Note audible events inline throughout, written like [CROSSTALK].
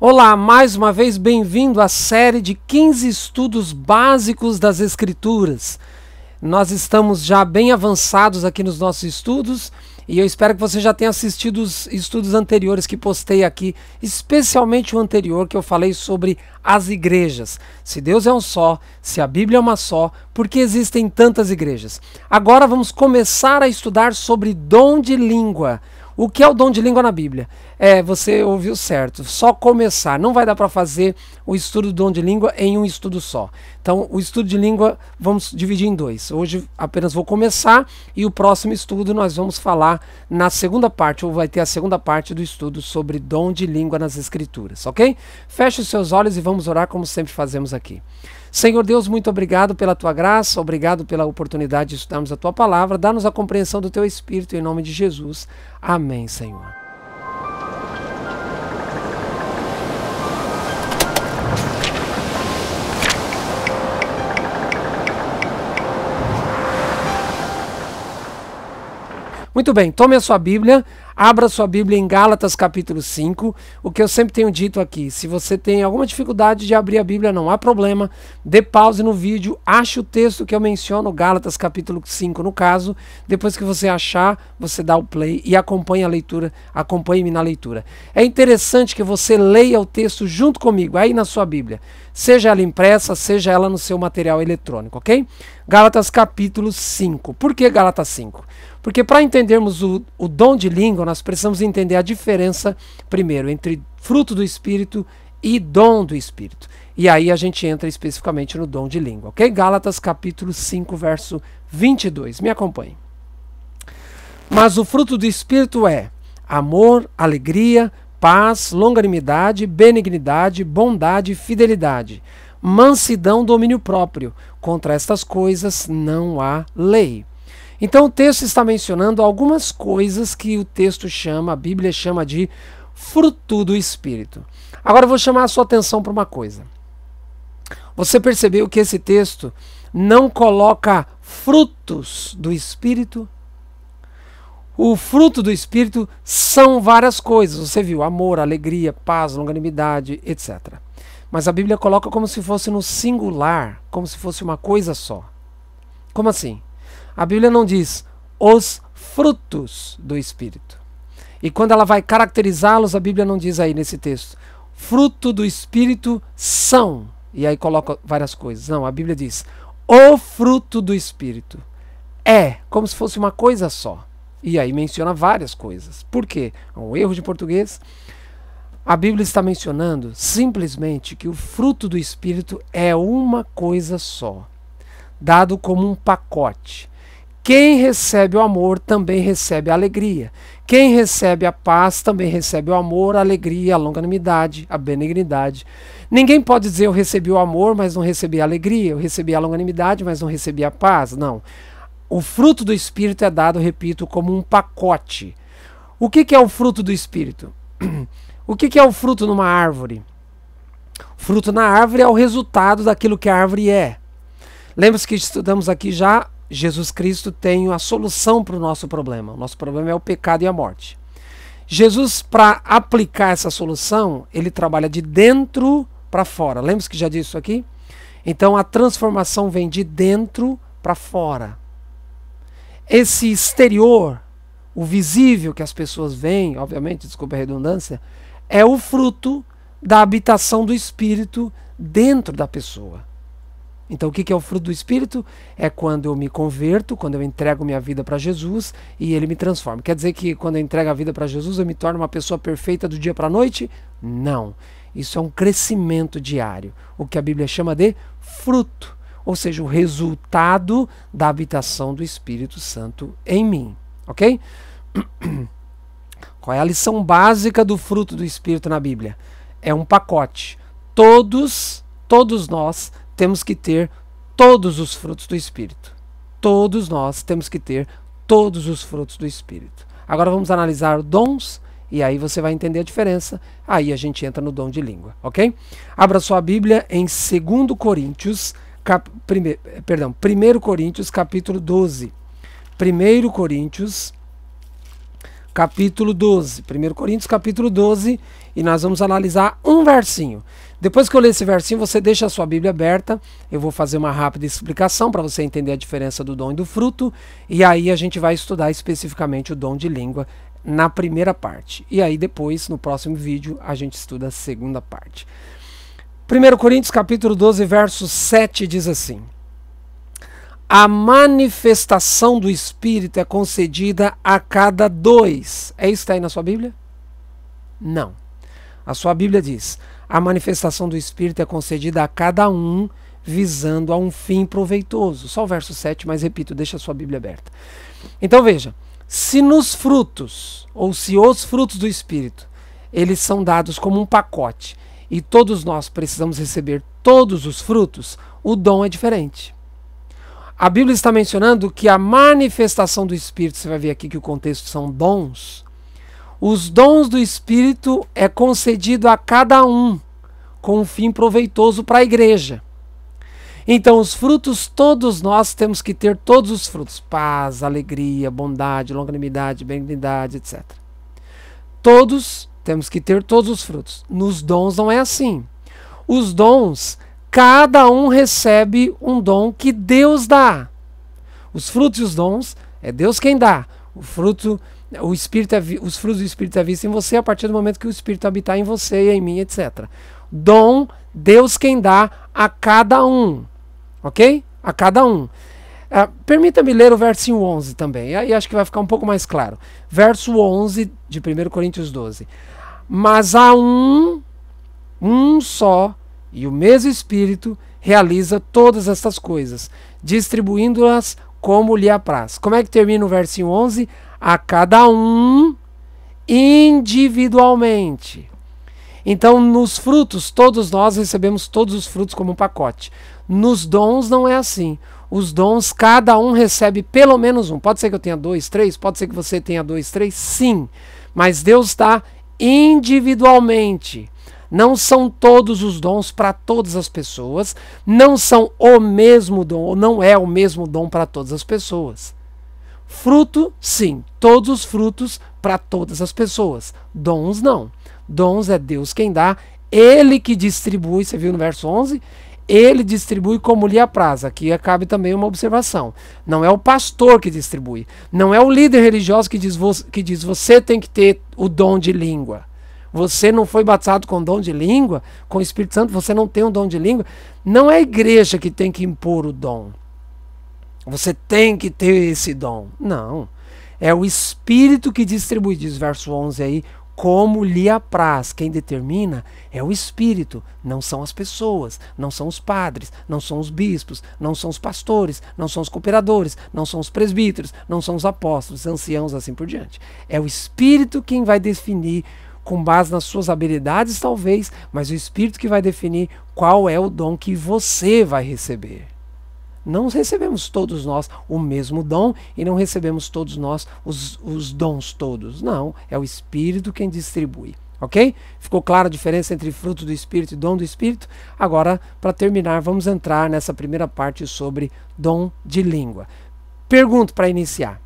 Olá, mais uma vez bem-vindo à série de 15 estudos básicos das Escrituras. Nós estamos já bem avançados aqui nos nossos estudos e eu espero que você já tenha assistido os estudos anteriores que postei aqui, especialmente o anterior que eu falei sobre as igrejas. Se Deus é um só, se a Bíblia é uma só, por que existem tantas igrejas? Agora vamos começar a estudar sobre dom de língua. O que é o dom de língua na Bíblia? É, você ouviu certo. Só começar. Não vai dar para fazer o estudo do dom de língua em um estudo só. Então, o estudo de língua vamos dividir em dois. Hoje apenas vou começar e o próximo estudo nós vamos falar na segunda parte, ou vai ter a segunda parte do estudo sobre dom de língua nas Escrituras, ok? Feche os seus olhos e vamos orar como sempre fazemos aqui. Senhor Deus, muito obrigado pela tua graça, obrigado pela oportunidade de estudarmos a tua palavra. Dá-nos a compreensão do teu Espírito em nome de Jesus. Amém, Senhor. Muito bem, tome a sua Bíblia, Abra sua Bíblia em Gálatas capítulo 5. O que eu sempre tenho dito aqui, se você tem alguma dificuldade de abrir a Bíblia, não há problema. Dê pause no vídeo, ache o texto que eu menciono, Gálatas capítulo 5 no caso. Depois que você achar, você dá o play e acompanha a leitura, acompanhe-me na leitura. É interessante que você leia o texto junto comigo, aí na sua Bíblia. Seja ela impressa, seja ela no seu material eletrônico, ok? Gálatas capítulo 5. Por que Gálatas 5? Porque para entendermos o, o dom de língua, nós precisamos entender a diferença, primeiro, entre fruto do Espírito e dom do Espírito. E aí a gente entra especificamente no dom de língua, ok? Gálatas capítulo 5, verso 22. Me acompanhe. Mas o fruto do Espírito é amor, alegria, paz, longanimidade, benignidade, bondade, fidelidade, mansidão, domínio próprio. Contra estas coisas não há lei. Então o texto está mencionando algumas coisas que o texto chama, a Bíblia chama de fruto do Espírito. Agora eu vou chamar a sua atenção para uma coisa. Você percebeu que esse texto não coloca frutos do Espírito? O fruto do Espírito são várias coisas. Você viu amor, alegria, paz, longanimidade, etc. Mas a Bíblia coloca como se fosse no singular, como se fosse uma coisa só. Como assim? A Bíblia não diz os frutos do Espírito. E quando ela vai caracterizá-los, a Bíblia não diz aí nesse texto: fruto do Espírito são. E aí coloca várias coisas. Não, a Bíblia diz: o fruto do Espírito é, como se fosse uma coisa só. E aí menciona várias coisas. Por quê? É um erro de português. A Bíblia está mencionando simplesmente que o fruto do Espírito é uma coisa só, dado como um pacote. Quem recebe o amor também recebe a alegria. Quem recebe a paz também recebe o amor, a alegria, a longanimidade, a benignidade. Ninguém pode dizer eu recebi o amor, mas não recebi a alegria, eu recebi a longanimidade, mas não recebi a paz. Não. O fruto do Espírito é dado, repito, como um pacote. O que, que é o fruto do Espírito? [CLEARS THROAT] O que, que é o fruto numa árvore? Fruto na árvore é o resultado daquilo que a árvore é. Lembra-se que estudamos aqui já Jesus Cristo tem a solução para o nosso problema. O nosso problema é o pecado e a morte. Jesus, para aplicar essa solução, ele trabalha de dentro para fora. Lembra-se que já disse isso aqui? Então a transformação vem de dentro para fora. Esse exterior, o visível que as pessoas veem, obviamente, desculpa a redundância, é o fruto da habitação do Espírito dentro da pessoa. Então, o que é o fruto do Espírito? É quando eu me converto, quando eu entrego minha vida para Jesus e ele me transforma. Quer dizer que quando eu entrego a vida para Jesus, eu me torno uma pessoa perfeita do dia para a noite? Não. Isso é um crescimento diário, o que a Bíblia chama de fruto, ou seja, o resultado da habitação do Espírito Santo em mim. Ok? [CLEARS THROAT] Qual é a lição básica do fruto do Espírito na Bíblia? É um pacote. Todos, todos nós temos que ter todos os frutos do Espírito. Todos nós temos que ter todos os frutos do Espírito. Agora vamos analisar dons e aí você vai entender a diferença. Aí a gente entra no dom de língua, ok? Abra sua Bíblia em 2 Coríntios, cap, prime, perdão, 1 Coríntios, capítulo 12. 1 Coríntios, capítulo 12. 1 Coríntios, capítulo 12, e nós vamos analisar um versinho. Depois que eu ler esse versinho, você deixa a sua Bíblia aberta. Eu vou fazer uma rápida explicação para você entender a diferença do dom e do fruto. E aí a gente vai estudar especificamente o dom de língua na primeira parte. E aí depois, no próximo vídeo, a gente estuda a segunda parte. 1 Coríntios capítulo 12, verso 7 diz assim: A manifestação do Espírito é concedida a cada dois. É isso que está aí na sua Bíblia? Não. A sua Bíblia diz: a manifestação do Espírito é concedida a cada um visando a um fim proveitoso. Só o verso 7, mas repito, deixa a sua Bíblia aberta. Então veja, se nos frutos, ou se os frutos do Espírito, eles são dados como um pacote, e todos nós precisamos receber todos os frutos, o dom é diferente. A Bíblia está mencionando que a manifestação do Espírito, você vai ver aqui que o contexto são dons, os dons do Espírito é concedido a cada um com um fim proveitoso para a igreja. Então, os frutos, todos nós temos que ter todos os frutos: paz, alegria, bondade, longanimidade, benignidade, etc. Todos temos que ter todos os frutos. Nos dons não é assim. Os dons, cada um recebe um dom que Deus dá. Os frutos e os dons é Deus quem dá. O fruto o espírito é os frutos do espírito é visto em você a partir do momento que o espírito habitar em você e em mim, etc. Dom, Deus quem dá a cada um. OK? A cada um. Uh, Permita-me ler o versículo 11 também, aí acho que vai ficar um pouco mais claro. Verso 11 de 1 Coríntios 12. Mas há um, um só, e o mesmo Espírito realiza todas estas coisas, distribuindo-as como lhe apraz. Como é que termina o verso 11? A cada um individualmente. Então, nos frutos, todos nós recebemos todos os frutos como um pacote. Nos dons não é assim. Os dons, cada um recebe pelo menos um. Pode ser que eu tenha dois, três, pode ser que você tenha dois, três, sim. Mas Deus está individualmente. Não são todos os dons para todas as pessoas, não são o mesmo dom, ou não é o mesmo dom para todas as pessoas. Fruto, sim, todos os frutos para todas as pessoas. Dons, não. Dons é Deus quem dá, Ele que distribui, você viu no verso 11? Ele distribui como lhe apraz. Aqui cabe também uma observação. Não é o pastor que distribui. Não é o líder religioso que diz, que diz você tem que ter o dom de língua você não foi batizado com dom de língua, com o Espírito Santo, você não tem um dom de língua. Não é a igreja que tem que impor o dom. Você tem que ter esse dom. Não. É o Espírito que distribui, diz verso 11 aí, como lhe apraz. Quem determina é o Espírito, não são as pessoas, não são os padres, não são os bispos, não são os pastores, não são os cooperadores, não são os presbíteros, não são os apóstolos, anciãos, assim por diante. É o Espírito quem vai definir com base nas suas habilidades, talvez, mas o Espírito que vai definir qual é o dom que você vai receber. Não recebemos todos nós o mesmo dom e não recebemos todos nós os, os dons todos. Não, é o Espírito quem distribui. Ok? Ficou clara a diferença entre fruto do Espírito e dom do Espírito? Agora, para terminar, vamos entrar nessa primeira parte sobre dom de língua. Pergunto para iniciar: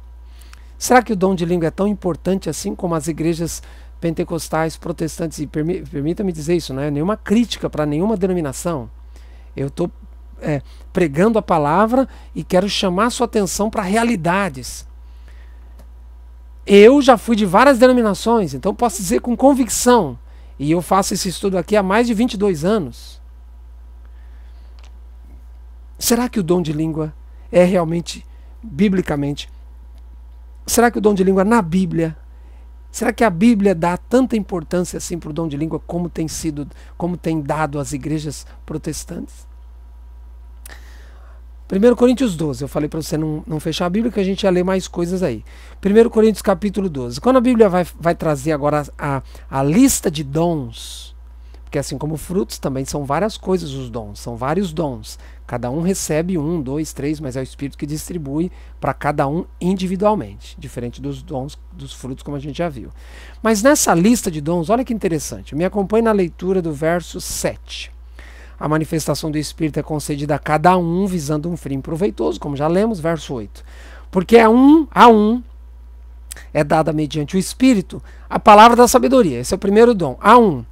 será que o dom de língua é tão importante assim como as igrejas pentecostais, protestantes, e permi permita-me dizer isso, não é nenhuma crítica para nenhuma denominação. Eu estou é, pregando a palavra e quero chamar sua atenção para realidades. Eu já fui de várias denominações, então posso dizer com convicção, e eu faço esse estudo aqui há mais de 22 anos. Será que o dom de língua é realmente, biblicamente, será que o dom de língua na Bíblia Será que a Bíblia dá tanta importância assim para o dom de língua como tem sido, como tem dado às igrejas protestantes? 1 Coríntios 12, eu falei para você não, não, fechar a Bíblia, que a gente ia ler mais coisas aí. 1 Coríntios capítulo 12. Quando a Bíblia vai, vai trazer agora a, a lista de dons, porque assim como frutos, também são várias coisas os dons, são vários dons. Cada um recebe um, dois, três, mas é o Espírito que distribui para cada um individualmente, diferente dos dons, dos frutos, como a gente já viu. Mas nessa lista de dons, olha que interessante, me acompanhe na leitura do verso 7. A manifestação do Espírito é concedida a cada um visando um fim proveitoso, como já lemos, verso 8. Porque é um, a um, é dada mediante o Espírito a palavra da sabedoria. Esse é o primeiro dom. A um,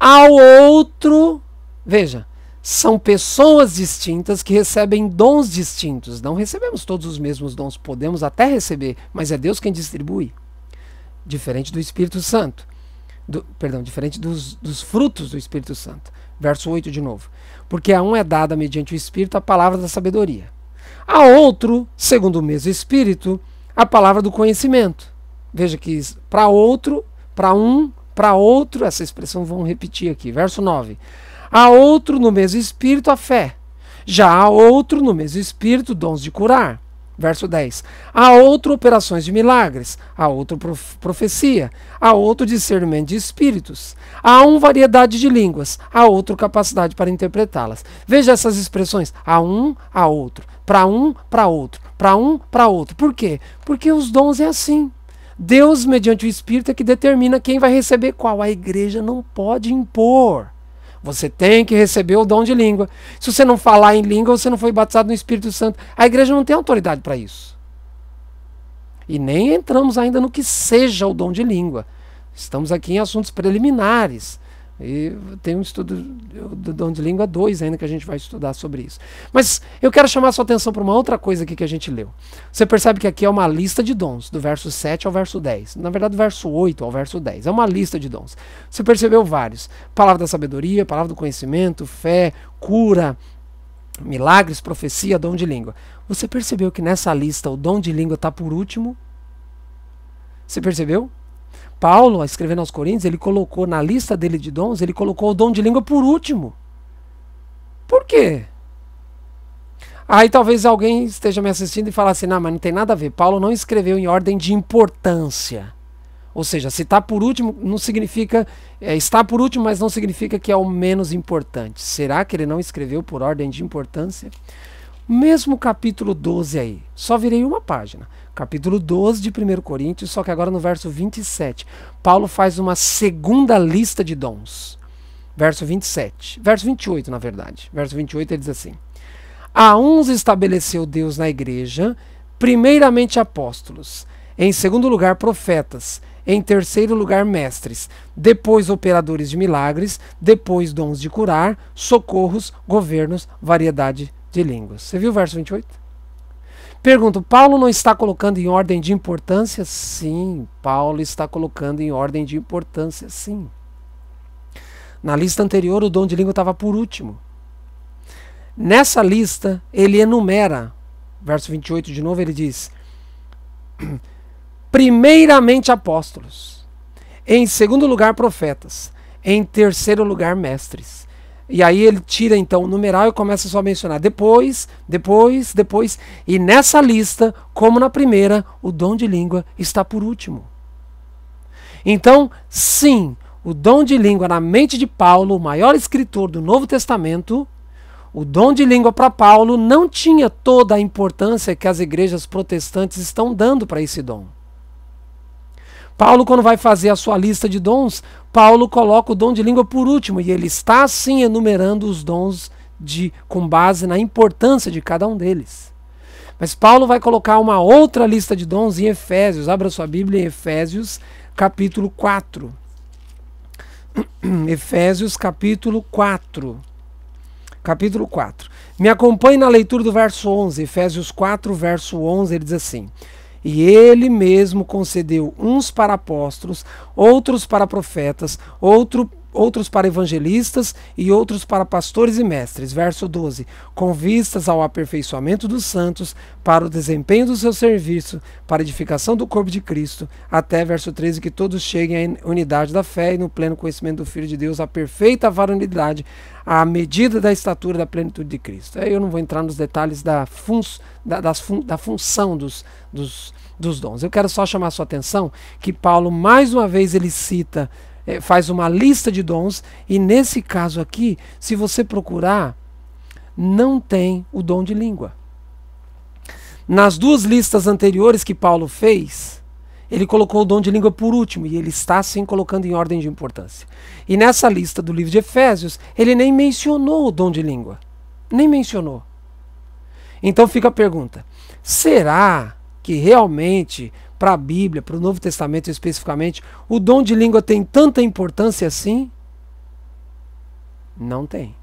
ao outro. Veja, são pessoas distintas que recebem dons distintos. Não recebemos todos os mesmos dons, podemos até receber, mas é Deus quem distribui. Diferente do Espírito Santo. Do, perdão, diferente dos, dos frutos do Espírito Santo. Verso 8 de novo. Porque a um é dada mediante o Espírito a palavra da sabedoria. A outro, segundo o mesmo Espírito, a palavra do conhecimento. Veja que para outro, para um, para outro, essa expressão vamos repetir aqui, verso 9. há outro no mesmo espírito a fé. Já há outro no mesmo espírito dons de curar. Verso 10. há outro operações de milagres, há outro prof profecia, há outro discernimento de espíritos, há um variedade de línguas, há outro capacidade para interpretá-las. Veja essas expressões, há um, há outro, para um, para outro, para um, para outro. Por quê? Porque os dons é assim. Deus, mediante o Espírito, é que determina quem vai receber qual. A igreja não pode impor. Você tem que receber o dom de língua. Se você não falar em língua, você não foi batizado no Espírito Santo. A igreja não tem autoridade para isso. E nem entramos ainda no que seja o dom de língua. Estamos aqui em assuntos preliminares. E tem um estudo do dom de língua 2 ainda que a gente vai estudar sobre isso. Mas eu quero chamar sua atenção para uma outra coisa aqui que a gente leu. Você percebe que aqui é uma lista de dons, do verso 7 ao verso 10. Na verdade, do verso 8 ao verso 10. É uma lista de dons. Você percebeu vários: palavra da sabedoria, palavra do conhecimento, fé, cura, milagres, profecia, dom de língua. Você percebeu que nessa lista o dom de língua está por último? Você percebeu? Paulo, escrevendo aos Coríntios, ele colocou na lista dele de dons, ele colocou o dom de língua por último. Por quê? Aí talvez alguém esteja me assistindo e fale assim: não, mas não tem nada a ver. Paulo não escreveu em ordem de importância. Ou seja, se está por último, não significa. É, está por último, mas não significa que é o menos importante. Será que ele não escreveu por ordem de importância? Mesmo capítulo 12 aí, só virei uma página. Capítulo 12 de 1 Coríntios, só que agora no verso 27, Paulo faz uma segunda lista de dons. Verso 27, verso 28 na verdade. Verso 28 ele diz assim: A uns estabeleceu Deus na igreja, primeiramente apóstolos, em segundo lugar profetas, em terceiro lugar, mestres, depois operadores de milagres, depois dons de curar, socorros, governos, variedade de línguas. Você viu o verso 28? Pergunto, Paulo não está colocando em ordem de importância? Sim, Paulo está colocando em ordem de importância, sim. Na lista anterior, o dom de língua estava por último. Nessa lista, ele enumera, verso 28 de novo, ele diz: [CLEARS THROAT] primeiramente apóstolos, em segundo lugar, profetas, em terceiro lugar, mestres, e aí ele tira então o numeral e começa só a mencionar depois, depois, depois. E nessa lista, como na primeira, o dom de língua está por último. Então, sim, o dom de língua na mente de Paulo, o maior escritor do Novo Testamento, o dom de língua para Paulo não tinha toda a importância que as igrejas protestantes estão dando para esse dom. Paulo, quando vai fazer a sua lista de dons, Paulo coloca o dom de língua por último e ele está assim enumerando os dons de com base na importância de cada um deles. Mas Paulo vai colocar uma outra lista de dons em Efésios. Abra sua Bíblia em Efésios, capítulo 4. [CLEARS THROAT] Efésios, capítulo 4. Capítulo 4. Me acompanhe na leitura do verso 11. Efésios 4, verso 11, ele diz assim: e ele mesmo concedeu uns para apóstolos, outros para profetas, outro outros para evangelistas e outros para pastores e mestres. Verso 12: com vistas ao aperfeiçoamento dos santos, para o desempenho do seu serviço, para a edificação do corpo de Cristo, até verso 13: que todos cheguem à unidade da fé e no pleno conhecimento do Filho de Deus, à perfeita varonilidade, à medida da estatura da plenitude de Cristo. Eu não vou entrar nos detalhes da, fun da, fun da função dos, dos, dos dons. Eu quero só chamar a sua atenção que Paulo, mais uma vez, ele cita é, faz uma lista de dons, e nesse caso aqui, se você procurar, não tem o dom de língua. Nas duas listas anteriores que Paulo fez, ele colocou o dom de língua por último, e ele está sim colocando em ordem de importância. E nessa lista do livro de Efésios, ele nem mencionou o dom de língua. Nem mencionou. Então fica a pergunta: será que realmente, para a Bíblia, para o Novo Testamento especificamente, o dom de língua tem tanta importância assim? Não tem.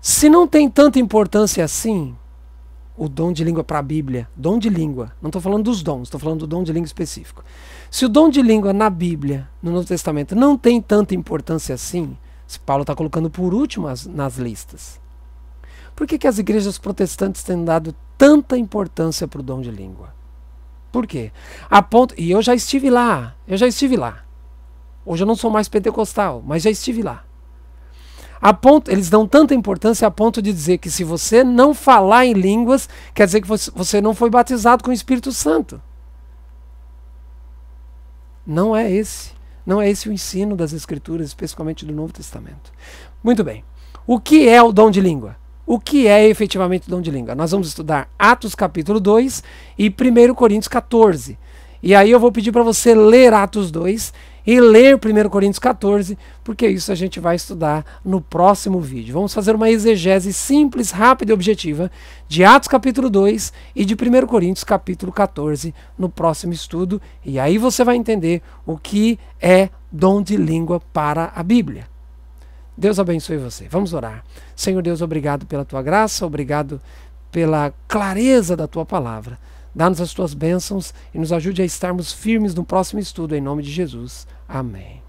Se não tem tanta importância assim, o dom de língua para a Bíblia, dom de língua, não estou falando dos dons, estou falando do dom de língua específico. Se o dom de língua na Bíblia, no Novo Testamento, não tem tanta importância assim, se Paulo está colocando por último as, nas listas. Por que, que as igrejas protestantes têm dado tanta importância para o dom de língua? Por quê? A ponto, e eu já estive lá, eu já estive lá. Hoje eu não sou mais pentecostal, mas já estive lá. A ponto, eles dão tanta importância a ponto de dizer que se você não falar em línguas, quer dizer que você não foi batizado com o Espírito Santo. Não é esse. Não é esse o ensino das Escrituras, especialmente do Novo Testamento. Muito bem. O que é o dom de língua? o que é efetivamente dom de língua. Nós vamos estudar Atos capítulo 2 e 1 Coríntios 14. E aí eu vou pedir para você ler Atos 2 e ler 1 Coríntios 14, porque isso a gente vai estudar no próximo vídeo. Vamos fazer uma exegese simples, rápida e objetiva de Atos capítulo 2 e de 1 Coríntios capítulo 14 no próximo estudo, e aí você vai entender o que é dom de língua para a Bíblia. Deus abençoe você. Vamos orar. Senhor Deus, obrigado pela tua graça, obrigado pela clareza da tua palavra. Dá-nos as tuas bênçãos e nos ajude a estarmos firmes no próximo estudo, em nome de Jesus. Amém.